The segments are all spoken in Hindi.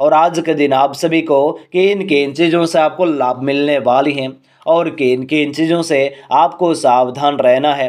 और आज के दिन आप सभी को किन किन चीज़ों से आपको लाभ मिलने वाली हैं और किन किन चीज़ों से आपको सावधान रहना है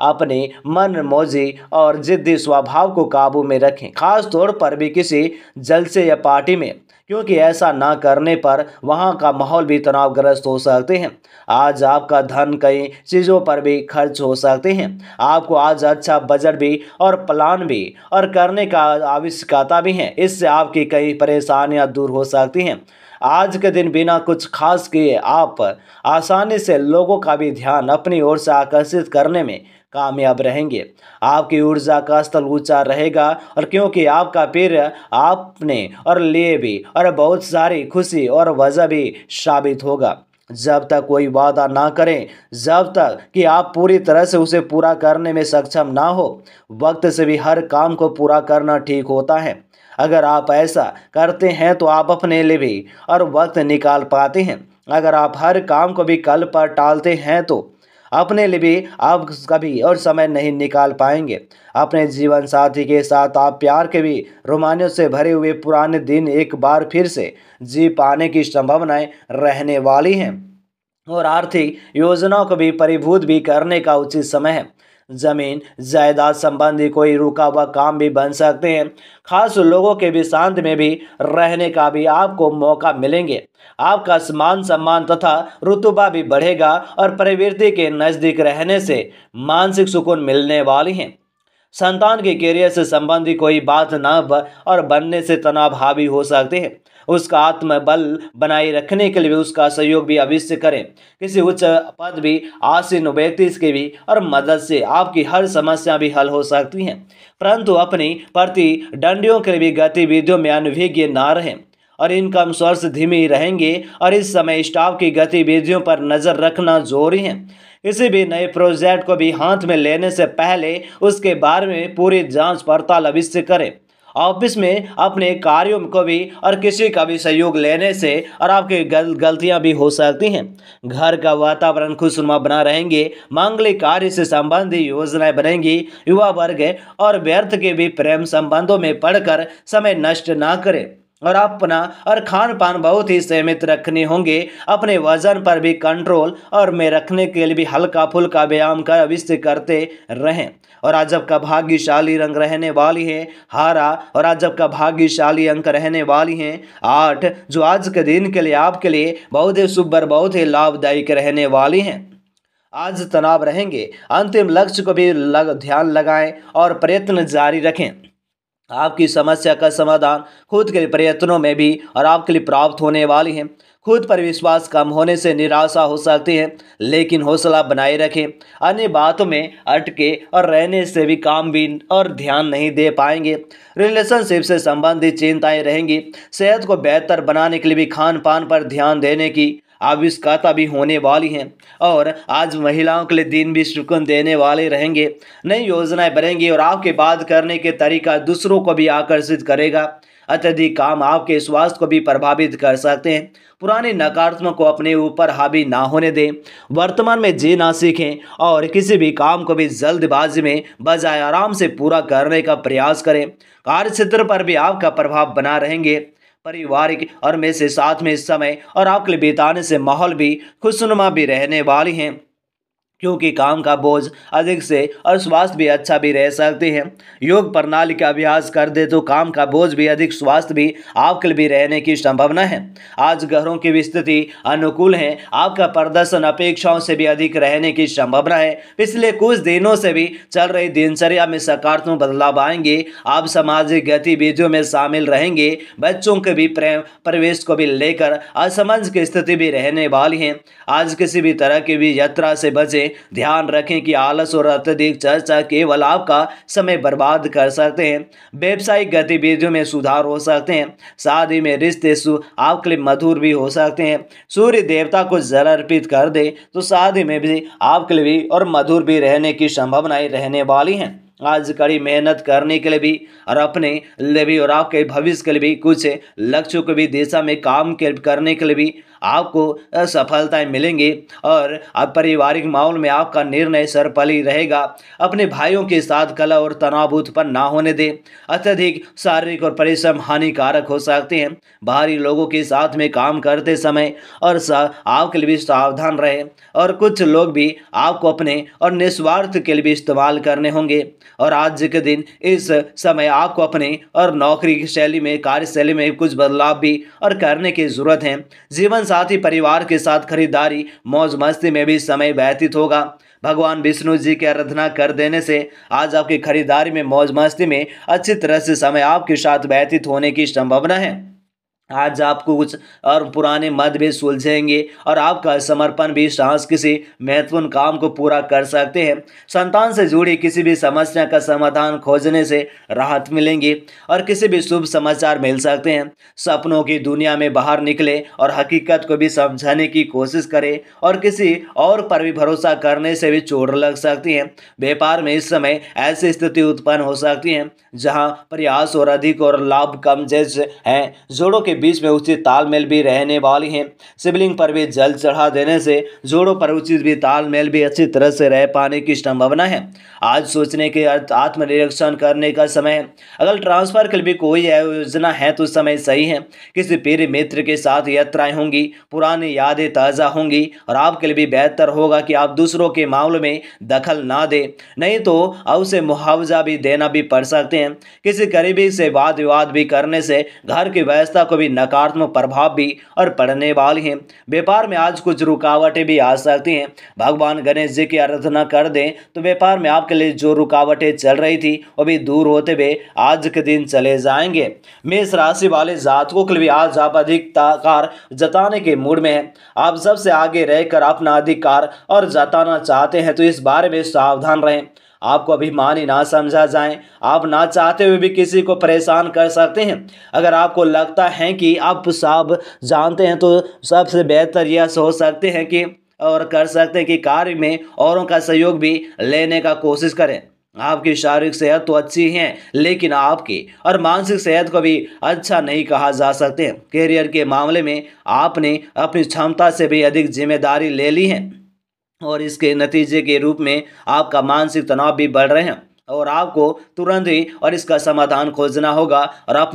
अपने मन मौजे और ज़िद्दी स्वभाव को काबू में रखें खास तौर पर भी किसी जलसे या पार्टी में क्योंकि ऐसा ना करने पर वहाँ का माहौल भी तनावग्रस्त हो सकते हैं आज आपका धन कई चीज़ों पर भी खर्च हो सकते हैं आपको आज अच्छा बजट भी और प्लान भी और करने का आवश्यकता भी है इससे आपकी कई परेशानियाँ दूर हो सकती हैं आज के दिन बिना कुछ खास किए आप आसानी से लोगों का भी ध्यान अपनी ओर से आकर्षित करने में कामयाब रहेंगे आपकी ऊर्जा का स्थल ऊंचा रहेगा और क्योंकि आपका पीर आपने और लिए भी और बहुत सारी खुशी और वजह भी साबित होगा जब तक कोई वादा ना करें जब तक कि आप पूरी तरह से उसे पूरा करने में सक्षम ना हो वक्त से भी हर काम को पूरा करना ठीक होता है अगर आप ऐसा करते हैं तो आप अपने लिए भी और वक्त निकाल पाते हैं अगर आप हर काम को भी कल पर टालते हैं तो अपने लिए भी आप कभी और समय नहीं निकाल पाएंगे अपने जीवन साथी के साथ आप प्यार के भी रोमानियों से भरे हुए पुराने दिन एक बार फिर से जी पाने की संभावनाएं रहने वाली हैं और आर्थिक योजनाओं को भी परिभूत भी करने का उचित समय है ज़मीन जायदाद संबंधी कोई रुका हुआ काम भी बन सकते हैं खास लोगों के भी शांत में भी रहने का भी आपको मौका मिलेंगे आपका मान सम्मान तथा रुतबा भी बढ़ेगा और प्रवृत्ति के नज़दीक रहने से मानसिक सुकून मिलने वाली हैं संतान के कैरियर से संबंधित कोई बात न और बनने से तनाव हावी हो सकते हैं उसका आत्मबल बनाए रखने के लिए उसका सहयोग भी अवश्य करें किसी उच्च पद भी आसीन व्यक्ति के भी और मदद से आपकी हर समस्या भी हल हो सकती हैं परंतु अपनी प्रति डंडियों के भी गतिविधियों में अनुभिज्ञ ना रहें और इनकम सोर्स धीमी रहेंगे और इस समय स्टाफ की गतिविधियों पर नज़र रखना जरूरी है किसी भी नए प्रोजेक्ट को भी हाथ में लेने से पहले उसके बारे में पूरी जांच पड़ताल अवश्य करें ऑफिस में अपने कार्यों को भी और किसी का भी सहयोग लेने से और आपकी गल, गलतियां भी हो सकती हैं घर का वातावरण खुशनुमा बना रहेंगे मांगलिक कार्य से संबंधी योजनाएं बनेंगी युवा वर्ग और व्यर्थ के भी प्रेम संबंधों में पढ़कर समय नष्ट ना करें और अपना और खान पान बहुत ही सीमित रखने होंगे अपने वजन पर भी कंट्रोल और में रखने के लिए भी हल्का फुल्का व्यायाम का अविष्य करते रहें और आज आपका भाग्यशाली रंग रहने वाली है हारा और आज आपका भाग्यशाली अंक रहने वाली हैं आठ जो आज के दिन के लिए आपके लिए बहुत ही शुभ और बहुत ही लाभदायक रहने वाली हैं आज तनाव रहेंगे अंतिम लक्ष्य को भी लग, ध्यान लगाएं और प्रयत्न जारी रखें आपकी समस्या का समाधान खुद के प्रयत्नों में भी और आपके लिए प्राप्त होने वाली है खुद पर विश्वास कम होने से निराशा हो सकती है लेकिन हौसला बनाए रखें अन्य बातों में अटके और रहने से भी काम भी और ध्यान नहीं दे पाएंगे रिलेशनशिप से संबंधित चिंताएं रहेंगी सेहत को बेहतर बनाने के लिए भी खान पान पर ध्यान देने की आविष्कारता भी होने वाली हैं और आज महिलाओं के लिए दिन भी सुकून देने वाले रहेंगे नई योजनाएं बनेंगी और आपके बात करने के तरीका दूसरों को भी आकर्षित करेगा अत्यधिक काम आपके स्वास्थ्य को भी प्रभावित कर सकते हैं पुराने नकारात्मक को अपने ऊपर हावी ना होने दें वर्तमान में जी ना सीखें और किसी भी काम को भी जल्दबाजी में बजाय आराम से पूरा करने का प्रयास करें कार्य क्षेत्र पर भी आपका प्रभाव बना रहेंगे परिवार और मेरे से साथ में इस समय और आपके लिए बिताने से माहौल भी खुशनुमा भी रहने वाली हैं क्योंकि काम का बोझ अधिक से और स्वास्थ्य भी अच्छा भी रह सकते हैं योग प्रणाली का अभ्यास कर दे तो काम का बोझ भी अधिक स्वास्थ्य भी आपके भी रहने की संभावना है आज घरों की भी स्थिति अनुकूल है आपका प्रदर्शन अपेक्षाओं से भी अधिक रहने की संभावना है पिछले कुछ दिनों से भी चल रही दिनचर्या में सकारात्मक बदलाव आएंगे आप सामाजिक गतिविधियों में शामिल रहेंगे बच्चों के भी प्रेम प्रवेश को भी लेकर असमंज की स्थिति भी रहने वाली है आज किसी भी तरह की भी यात्रा से बचें ध्यान रखें कि आलस और अत्यधिक चर्चा केवल आपका समय बर्बाद कर सकते हैं व्यावसायिक गतिविधियों में सुधार हो सकते हैं शादी में रिश्ते आपके लिए मधुर भी हो सकते हैं सूर्य देवता को जल अर्पित कर दे तो शादी में भी आपके लिए भी और मधुर भी रहने की संभावनाएं रहने वाली हैं आज कड़ी मेहनत करने के लिए भी और अपने लिए भी और आपके भविष्य के लिए भी कुछ लक्ष्यों के भी दिशा में काम करने के लिए भी आपको सफलताएं मिलेंगी और अब पारिवारिक माहौल में आपका निर्णय सरपली रहेगा अपने भाइयों के साथ कला और तनाव उत्पन्न ना होने दें अत्यधिक शारीरिक और परिश्रम हानिकारक हो सकते हैं बाहरी लोगों के साथ में काम करते समय और आपके लिए सावधान रहे और कुछ लोग भी आपको अपने और निस्वार्थ के लिए भी इस्तेमाल करने होंगे और आज के दिन इस समय आपको अपने और नौकरी की शैली में कार्यशैली में कुछ बदलाव भी और करने की ज़रूरत है जीवन साथ ही परिवार के साथ खरीदारी मौज मस्ती में भी समय व्यतीत होगा भगवान विष्णु जी की आराधना कर देने से आज आपकी खरीदारी में मौज मस्ती में अच्छी तरह से समय आपके साथ व्यतीत होने की संभावना है आज आपको कुछ और पुराने मतभेद सुलझेंगे और आपका समर्पण भी सांस किसी महत्वपूर्ण काम को पूरा कर सकते हैं संतान से जुड़ी किसी भी समस्या का समाधान खोजने से राहत मिलेंगी और किसी भी शुभ समाचार मिल सकते हैं सपनों की दुनिया में बाहर निकले और हकीकत को भी समझाने की कोशिश करें और किसी और पर भी भरोसा करने से भी चोट लग सकती है व्यापार में इस समय ऐसी स्थिति उत्पन्न हो सकती है जहाँ प्रयास और अधिक और लाभ कम जैसे हैं जोड़ों के बीच में उचित तालमेल भी रहने वाली है शिवलिंग पर भी जल चढ़ा देने से जोड़ों पर उचित भी तालमेल भी अच्छी तरह से रह पाने की संभावना है आज सोचने के अर्थ आत्मनिरीक्षण करने का समय है अगर ट्रांसफर के लिए कोई योजना है तो समय सही है किसी पीर मित्र के साथ यात्राएं होंगी पुरानी यादें ताज़ा होंगी और आपके लिए भी बेहतर होगा कि आप दूसरों के मामले में दखल ना दें नहीं तो अब उसे मुआवजा भी देना भी पड़ सकते हैं किसी करीबी से वाद विवाद भी करने से घर की व्यवस्था को भी कोई नकारात्मक प्रभाव भी और पड़ने वाले हैं व्यापार में आज कुछ रुकावटें भी आ सकती हैं भगवान गणेश जी की आराधना कर दें तो व्यापार में आपके लिए जो रुकावटें चल रही थी वो भी दूर होते हुए आज के दिन चले जाएंगे मेष राशि वाले जातकों के लिए आज आप अधिक ताकार जताने के मूड में हैं आप सबसे आगे रहकर अपना अधिकार और जताना चाहते हैं तो इस बारे में सावधान रहें आपको अभिमानी ना समझा जाए आप ना चाहते हुए भी किसी को परेशान कर सकते हैं अगर आपको लगता है कि आप सब जानते हैं तो सबसे बेहतर यह सोच सकते हैं कि और कर सकते हैं कि कार्य में औरों का सहयोग भी लेने का कोशिश करें आपकी शारीरिक सेहत तो अच्छी है लेकिन आपकी और मानसिक सेहत को भी अच्छा नहीं कहा जा सकते करियर के मामले में आपने अपनी क्षमता से भी अधिक जिम्मेदारी ले ली है और इसके नतीजे के रूप में आपका मानसिक तनाव भी बढ़ रहे हैं और आपको तुरंत ही और इसका समाधान खोजना होगा और आप